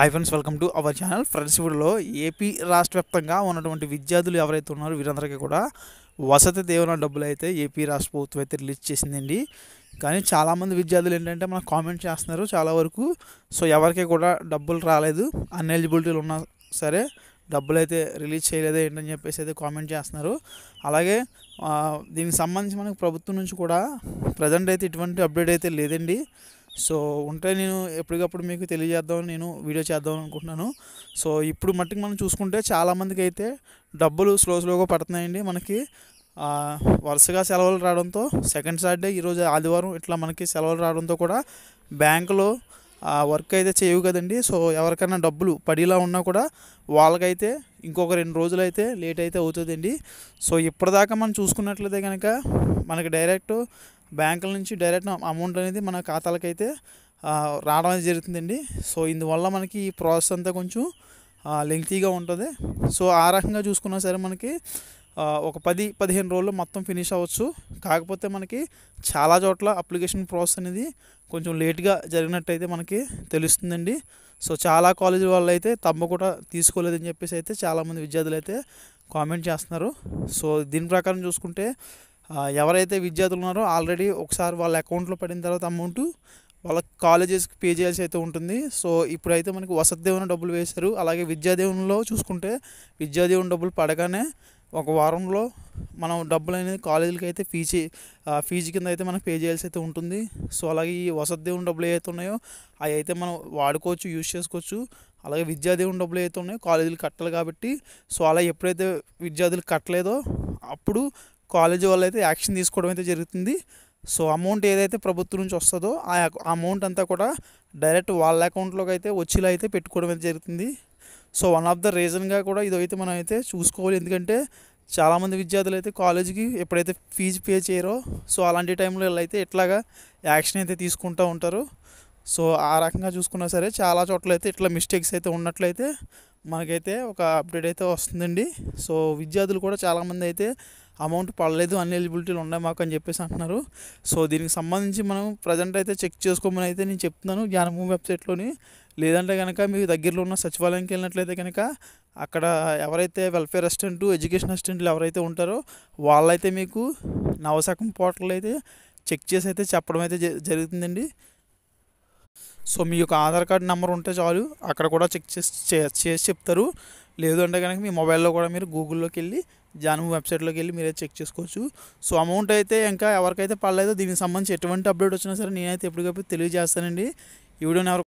hi friends welcome to our channel friends ఇప్పుడులో AP రాష్ట్ర వ్యాప్తంగా ఉన్నటువంటి విద్యార్థులు ఎవరైతే ఉన్నారో వీరందరికీ కూడా వసతి దేవన డబ్బులు అయితే ఏపీ రాష్ట్ర ప్రభుత్వం అయితే రిలీజ్ చేసిందండి కానీ చాలామంది విద్యార్థులు ఏంటంటే మనకు కామెంట్ చేస్తున్నారు చాలా వరకు సో ఎవరికి కూడా డబ్బులు రాలేదు అన్ఎలిజిబిలిటీలు ఉన్నా సరే డబ్బులు అయితే రిలీజ్ చేయలేదు ఏంటని చెప్పేసి అయితే కామెంట్ చేస్తున్నారు అలాగే దీనికి సంబంధించి మనకు ప్రభుత్వం నుంచి కూడా ప్రజెంట్ అయితే ఇటువంటి అప్డేట్ అయితే లేదండి సో ఉంటే నేను ఎప్పటికప్పుడు మీకు తెలియజేద్దాం నేను వీడియో చేద్దాం అనుకుంటున్నాను సో ఇప్పుడు మట్టికి మనం చూసుకుంటే చాలామందికి అయితే డబ్బులు స్లో స్లోగా పడుతున్నాయండి మనకి వరుసగా సెలవులు రావడంతో సెకండ్ సాటర్డే ఈరోజు ఆదివారం ఇట్లా మనకి సెలవులు రావడంతో కూడా బ్యాంకులో వర్క్ అయితే చేయవు కదండి సో ఎవరికైనా డబ్బులు పడిలా ఉన్నా కూడా వాళ్ళకైతే ఇంకొక రెండు రోజులు అయితే లేట్ అయితే అవుతుందండి సో ఇప్పటిదాకా మనం చూసుకున్నట్లయితే కనుక మనకి డైరెక్ట్ బ్యాంకుల నుంచి డైరెక్ట్ అమౌంట్ అనేది మన ఖాతాలకైతే రావడం అనేది జరుగుతుందండి సో ఇందువల్ల మనకి ఈ ప్రాసెస్ అంతా కొంచెం లెంగ్తీగా ఉంటుంది సో ఆ రకంగా చూసుకున్నా సరే మనకి ఒక పది పదిహేను రోజులు మొత్తం ఫినిష్ అవ్వచ్చు కాకపోతే మనకి చాలా చోట్ల అప్లికేషన్ ప్రాసెస్ అనేది కొంచెం లేట్గా జరిగినట్టయితే మనకి తెలుస్తుందండి సో చాలా కాలేజీ వాళ్ళు అయితే తమ్మ కూడా తీసుకోలేదని చెప్పేసి అయితే చాలామంది విద్యార్థులు అయితే కామెంట్ చేస్తున్నారు సో దీని ప్రకారం చూసుకుంటే ఎవరైతే విద్యార్థులు ఉన్నారో ఆల్రెడీ ఒకసారి వాళ్ళ అకౌంట్లో పడిన తర్వాత అమౌంట్ వాళ్ళ కాలేజెస్కి పే చేయాల్సి అయితే ఉంటుంది సో ఇప్పుడైతే మనకి వసతి దేవుని డబ్బులు వేశారు అలాగే విద్యాదేవునిలో చూసుకుంటే విద్యాదేవుని డబ్బులు పడగానే ఒక వారంలో మనం డబ్బులు అనేది కాలేజీలకి అయితే ఫీజు ఫీజు కింద అయితే మనం పే చేయాల్సి అయితే ఉంటుంది సో అలాగే ఈ వసతి దేవుని డబ్బులు ఏవైతే ఉన్నాయో అవి అయితే మనం వాడుకోవచ్చు యూజ్ చేసుకోవచ్చు అలాగే విద్యాదేవుని డబ్బులు ఏవైతే ఉన్నాయో కాలేజీలు కట్టాలి కాబట్టి సో అలా ఎప్పుడైతే విద్యార్థులు కట్టలేదో అప్పుడు కాలేజీ వాళ్ళు అయితే యాక్షన్ తీసుకోవడం అయితే జరుగుతుంది సో అమౌంట్ ఏదైతే ప్రభుత్వం నుంచి వస్తుందో ఆ అమౌంట్ అంతా కూడా డైరెక్ట్ వాళ్ళ అకౌంట్లోకి అయితే వచ్చేలా అయితే పెట్టుకోవడం అయితే జరుగుతుంది సో వన్ ఆఫ్ ద రీజన్గా కూడా ఇదైతే మనం అయితే చూసుకోవాలి ఎందుకంటే చాలామంది విద్యార్థులు అయితే కాలేజీకి ఎప్పుడైతే ఫీజు పే చేయరో సో అలాంటి టైంలో అయితే ఇట్లాగా యాక్షన్ అయితే తీసుకుంటూ ఉంటారు సో ఆ రకంగా చూసుకున్నా సరే చాలా చోట్ల అయితే ఇట్లా మిస్టేక్స్ అయితే ఉన్నట్లయితే మనకైతే ఒక అప్డేట్ అయితే వస్తుందండి సో విద్యార్థులు కూడా చాలామంది అయితే అమౌంట్ పడలేదు అన్ని ఎలిజిబిలిటీలు ఉన్నాయి మాకు అని చెప్పేసి అంటున్నారు సో దీనికి సంబంధించి మనం ప్రజెంట్ అయితే చెక్ చేసుకోమని అయితే నేను చెప్తున్నాను జ్ఞానభూమి వెబ్సైట్లోని లేదంటే కనుక మీకు దగ్గరలో ఉన్న సచివాలయంకి వెళ్ళినట్లయితే కనుక అక్కడ ఎవరైతే వెల్ఫేర్ అసిస్టెంట్ ఎడ్యుకేషన్ అసిస్టెంట్లు ఎవరైతే ఉంటారో వాళ్ళైతే మీకు నవశాఖం పోర్టల్ అయితే చెక్ చేసి అయితే చెప్పడం అయితే జరుగుతుందండి సో మీ యొక్క ఆధార్ కార్డు నెంబర్ ఉంటే చాలు అక్కడ కూడా చెక్ చేసి చేసి చెప్తారు లేదు అంటే కనుక మీ మొబైల్లో కూడా మీరు గూగుల్లోకి వెళ్ళి జాను వెబ్సైట్లోకి వెళ్ళి మీరే చెక్ చేసుకోవచ్చు సో అమౌంట్ అయితే ఇంకా ఎవరికైతే పడలేదో దీనికి సంబంధించి ఎటువంటి అప్డేట్ వచ్చినా సరే నేనైతే ఎప్పటికప్పుడు తెలియజేస్తానండి ఈ వీడియోని ఎవరు